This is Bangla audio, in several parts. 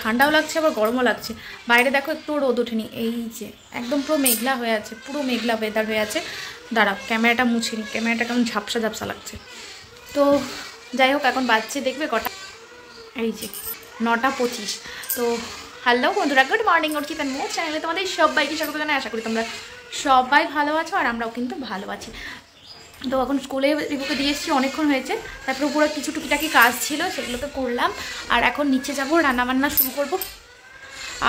ঠান্ডাও লাগছে আবার গরমও লাগছে বাইরে দেখো একটু রোদ ওঠেনি এই যে একদম পুরো মেঘলা হয়ে আছে পুরো মেঘলা ওয়েদার হয়ে আছে দাঁড়াও ক্যামেরাটা মুছিনি ক্যামেরাটা কেমন ঝাপসা ঝাপসা লাগছে তো যাই হোক এখন বাচ্চে দেখবে কটা এই যে নটা পঁচিশ তো হ্যালো বন্ধুরা গুড মর্নিং তার মোট চ্যানেলে তোমাদের সবাইকে স্বাগত জানাই আশা করি তোমরা সবাই ভালো আছো আর আমরাও কিন্তু ভালো আছি তো এখন স্কুলে রিপুকে দিয়ে এসেছি অনেকক্ষণ হয়েছে তারপরে উপরে কিছু টুকিটাকি কাজ ছিল সেগুলো তো করলাম আর এখন নিচে যাবো রান্নাবান্না শুরু করব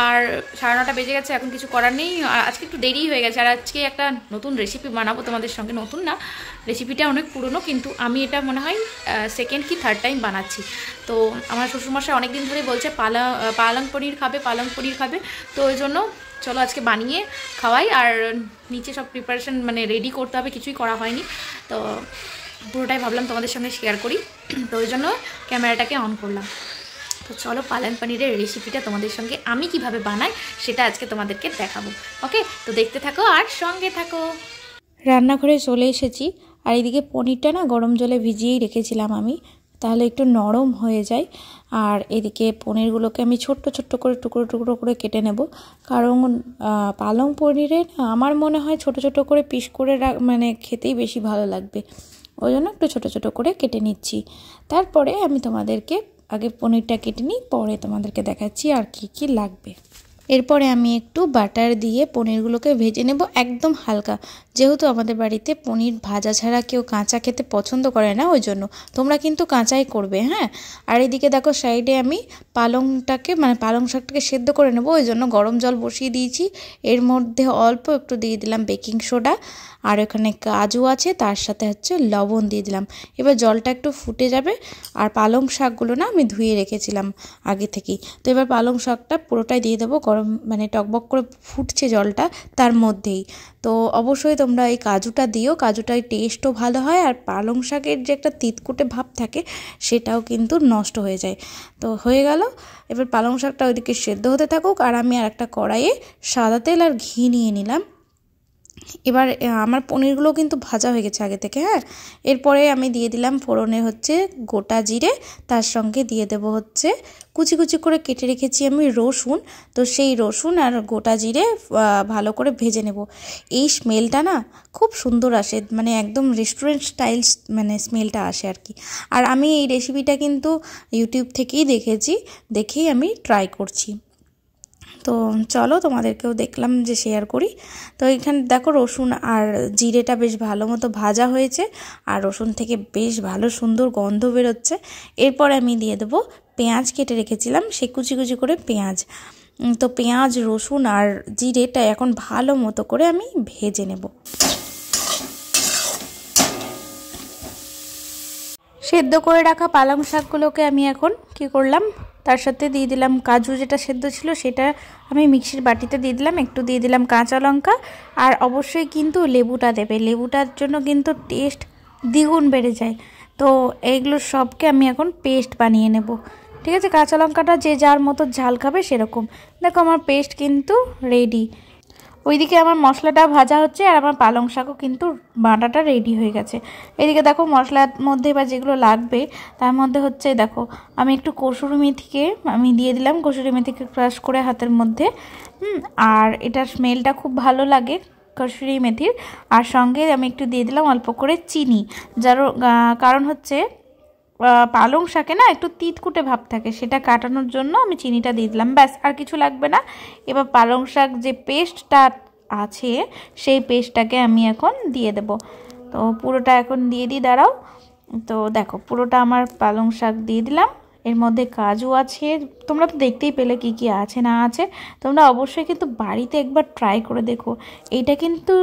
আর সাড়ে নটা বেজে গেছে এখন কিছু করার নেই আজকে একটু দেরি হয়ে গেছে আর আজকে একটা নতুন রেসিপি বানাবো তোমাদের সঙ্গে নতুন না রেসিপিটা অনেক পুরনো কিন্তু আমি এটা মনে হয় সেকেন্ড কি থার্ড টাইম বানাচ্ছি তো আমার শ্বশুরমশাই অনেক দিন ধরে বলছে পালা পালং পনির খাবে পালং পনির খাবে তো ওই জন্য চলো আজকে বানিয়ে খাওয়াই আর নিচে সব প্রিপারেশন মানে রেডি করতে হবে কিছুই করা হয়নি তো পুরোটাই ভাবলাম তোমাদের সঙ্গে শেয়ার করি তো ওই জন্য ক্যামেরাটাকে অন করলাম তো চলো পালান পানিরের রেসিপিটা তোমাদের সঙ্গে আমি কিভাবে বানাই সেটা আজকে তোমাদেরকে দেখাবো ওকে তো দেখতে থাকো আর সঙ্গে থাকো রান্নাঘরে চলে এসেছি আর এদিকে পনিরটা না গরম জলে ভিজিয়েই রেখেছিলাম আমি তাহলে একটু নরম হয়ে যায় আর এদিকে পনিরগুলোকে আমি ছোট্ট ছোট্ট করে টুকরো টুকরো করে কেটে নেব কারণ পালং পনিরে আমার মনে হয় ছোট ছোট করে পিস করে মানে খেতেই বেশি ভালো লাগবে ওই জন্য একটু ছোটো ছোটো করে কেটে নিচ্ছি তারপরে আমি তোমাদেরকে আগে পনিরটা কেটে নিই পরে তোমাদেরকে দেখাচ্ছি আর কি কি লাগবে এরপরে আমি একটু বাটার দিয়ে পনিরগুলোকে ভেজে নেব একদম হালকা যেহেতু আমাদের বাড়িতে পনির ভাজা ছাড়া কেউ কাঁচা খেতে পছন্দ করে না ওই জন্য তোমরা কিন্তু কাঁচাই করবে হ্যাঁ আর এদিকে দেখো সাইডে আমি পালংটাকে মানে পালং শাকটাকে সেদ্ধ করে নেব ওই জন্য গরম জল বসিয়ে দিয়েছি এর মধ্যে অল্প একটু দিয়ে দিলাম বেকিং সোডা আর এখানে কাজু আছে তার সাথে হচ্ছে লবণ দিয়ে দিলাম এবার জলটা একটু ফুটে যাবে আর পালং শাকগুলো না আমি ধুয়ে রেখেছিলাম আগে থেকেই তো এবার পালং শাকটা পুরোটাই দিয়ে দেবো গরম মানে টকবক করে ফুটছে জলটা তার মধ্যেই তো অবশ্যই তোমরা এই কাজুটা দিও কাজুটার টেস্টও ভালো হয় আর পালং শাকের যে একটা তিতকুটে ভাব থাকে সেটাও কিন্তু নষ্ট হয়ে যায় তো হয়ে গেল এবার পালং শাকটা ওইদিকে সেদ্ধ হতে থাকুক আর আমি আর একটা কড়াইয়ে সাদা তেল আর ঘি নিয়ে নিলাম এবার আমার পনিরগুলো কিন্তু ভাজা হয়ে গেছে আগে থেকে হ্যাঁ এরপরে আমি দিয়ে দিলাম ফোড়নে হচ্ছে গোটা জিরে তার সঙ্গে দিয়ে দেব হচ্ছে কুচি কুচি করে কেটে রেখেছি আমি রসুন তো সেই রসুন আর গোটা জিরে ভালো করে ভেজে নেব এই স্মেলটা না খুব সুন্দর আসে মানে একদম রেস্টুরেন্ট স্টাইল মানে স্মেলটা আসে আর কি আর আমি এই রেসিপিটা কিন্তু ইউটিউব থেকেই দেখেছি দেখেই আমি ট্রাই করছি তো চলো তোমাদেরকেও দেখলাম যে শেয়ার করি তো এখানে দেখো রসুন আর জিরেটা বেশ ভালো মতো ভাজা হয়েছে আর রসুন থেকে বেশ ভালো সুন্দর গন্ধ বেরোচ্ছে এরপর আমি দিয়ে দেবো পেঁয়াজ কেটে রেখেছিলাম সে কুচি কুচি করে পেঁয়াজ তো পেঁয়াজ রসুন আর জিরেটা এখন ভালো মতো করে আমি ভেজে নেব সেদ্ধ করে রাখা পালং শাকগুলোকে আমি এখন কি করলাম তার সাথে দিয়ে দিলাম কাজু যেটা সেদ্ধ ছিল সেটা আমি মিক্সির বাটিতে দিয়ে দিলাম একটু দিয়ে দিলাম কাঁচা লঙ্কা আর অবশ্যই কিন্তু লেবুটা দেবে লেবুটার জন্য কিন্তু টেস্ট দ্বিগুণ বেড়ে যায় তো এইগুলো সবকে আমি এখন পেস্ট বানিয়ে নেব ঠিক আছে কাঁচা লঙ্কাটা যে যার মতো ঝাল খাবে সেরকম দেখো আমার পেস্ট কিন্তু রেডি ওইদিকে আমার মশলাটা ভাজা হচ্ছে আর আমার পালং শাকও কিন্তু বাঁটাটা রেডি হয়ে গেছে এদিকে দেখো মশলার মধ্যে বা যেগুলো লাগবে তার মধ্যে হচ্ছে দেখো আমি একটু কসুরি মেথিকে আমি দিয়ে দিলাম কসুরি মেথিকে ক্রাশ করে হাতের মধ্যে আর এটার স্মেলটা খুব ভালো লাগে কসুরি মেথির আর সঙ্গে আমি একটু দিয়ে দিলাম অল্প করে চিনি যার কারণ হচ্ছে পালং শাকে না একটু তিতকুটে ভাব থাকে সেটা কাটানোর জন্য আমি চিনিটা দিয়ে দিলাম ব্যাস আর কিছু লাগবে না এবার পালং শাক যে পেস্টটা আছে সেই পেস্টটাকে আমি এখন দিয়ে দেব তো পুরোটা এখন দিয়ে দিই দাঁড়াও তো দেখো পুরোটা আমার পালং শাক দিয়ে দিলাম এর মধ্যে কাজু আছে তোমরা তো দেখতেই পেলে কি কি আছে না আছে তোমরা অবশ্যই কিন্তু বাড়িতে একবার ট্রাই করে দেখো এইটা কিন্তু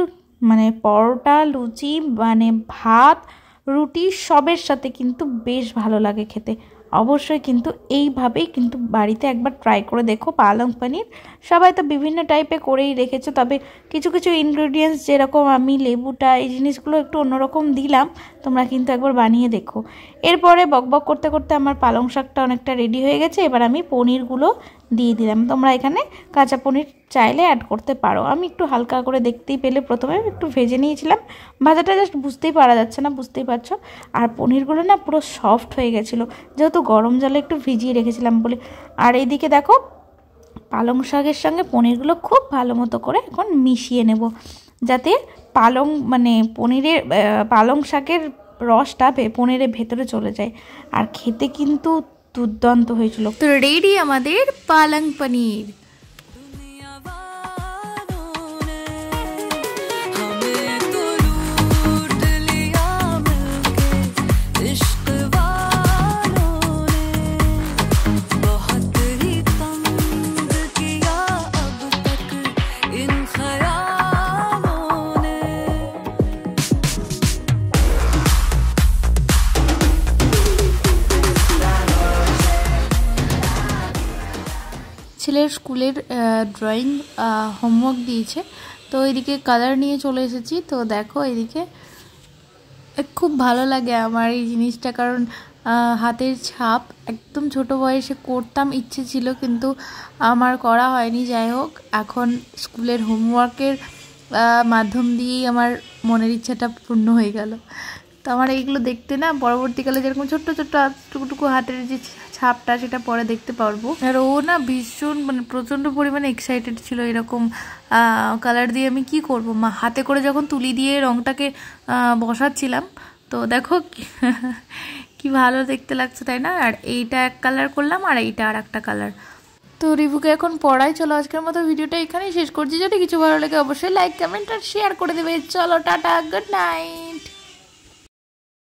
মানে পরোটা লুচি মানে ভাত রুটি সবের সাথে কিন্তু বেশ ভালো লাগে খেতে অবশ্যই কিন্তু এইভাবেই কিন্তু বাড়িতে একবার ট্রাই করে দেখো পালং পনির সবাই তো বিভিন্ন টাইপে করেই রেখেছো তবে কিছু কিছু ইনগ্রিডিয়েন্টস যেরকম আমি লেবুটা এই জিনিসগুলো একটু অন্যরকম দিলাম তোমরা কিন্তু একবার বানিয়ে দেখো এরপরে বকবক করতে করতে আমার পালং শাকটা অনেকটা রেডি হয়ে গেছে এবার আমি পনিরগুলো দিয়ে দিলাম তোমরা এখানে কাঁচা পনির চাইলে অ্যাড করতে পারো আমি একটু হালকা করে দেখতেই পেলে প্রথমে একটু ভেজে নিয়েছিলাম ভাজাটা জাস্ট বুঝতেই পারা যাচ্ছে না বুঝতেই পারছো আর পনিরগুলো না পুরো সফট হয়ে গেছিলো যেহেতু গরম জলে একটু ভিজিয়ে রেখেছিলাম বলে আর এইদিকে দেখো পালং শাকের সঙ্গে পনিরগুলো খুব ভালো মতো করে এখন মিশিয়ে নেব যাতে পালং মানে পনিরের পালং শাকের রসটা পনিরের ভেতরে চলে যায় আর খেতে কিন্তু দুর্দান্ত হয়েছিল তো রেডি আমাদের পালং পনির আমাদের স্কুলের ড্রয়িং হোমওয়ার্ক দিয়েছে তো এদিকে কালার নিয়ে চলে এসেছি তো দেখো এদিকে খুব ভালো লাগে আমার এই জিনিসটা কারণ হাতের ছাপ একদম ছোট বয়সে করতাম ইচ্ছে ছিল কিন্তু আমার করা হয়নি যাই হোক এখন স্কুলের হোমওয়ার্কের মাধ্যম দিয়েই আমার মনের ইচ্ছাটা পূর্ণ হয়ে গেল তো আমার এইগুলো দেখতে না পরবর্তীকালে যেরকম ছোট্ট ছোট্ট টুকুটুকু হাতের যে ছাপটা সেটা পরে দেখতে পারবো আর ও না ভীষণ মানে প্রচণ্ড পরিমাণে এক্সাইটেড ছিল এরকম কালার দিয়ে আমি কি করব মা হাতে করে যখন তুলি দিয়ে রংটাকে বসাচ্ছিলাম তো দেখো কি ভালো দেখতে লাগছে তাই না আর এইটা এক কালার করলাম আর এইটা আর একটা কালার তো রিভুকে এখন পড়াই চলো আজকের মতো ভিডিওটা এখানেই শেষ করছি যদি কিছু ভালো লাগে অবশ্যই লাইক কমেন্ট আর শেয়ার করে দেবে চলো টাটা গুড নাইট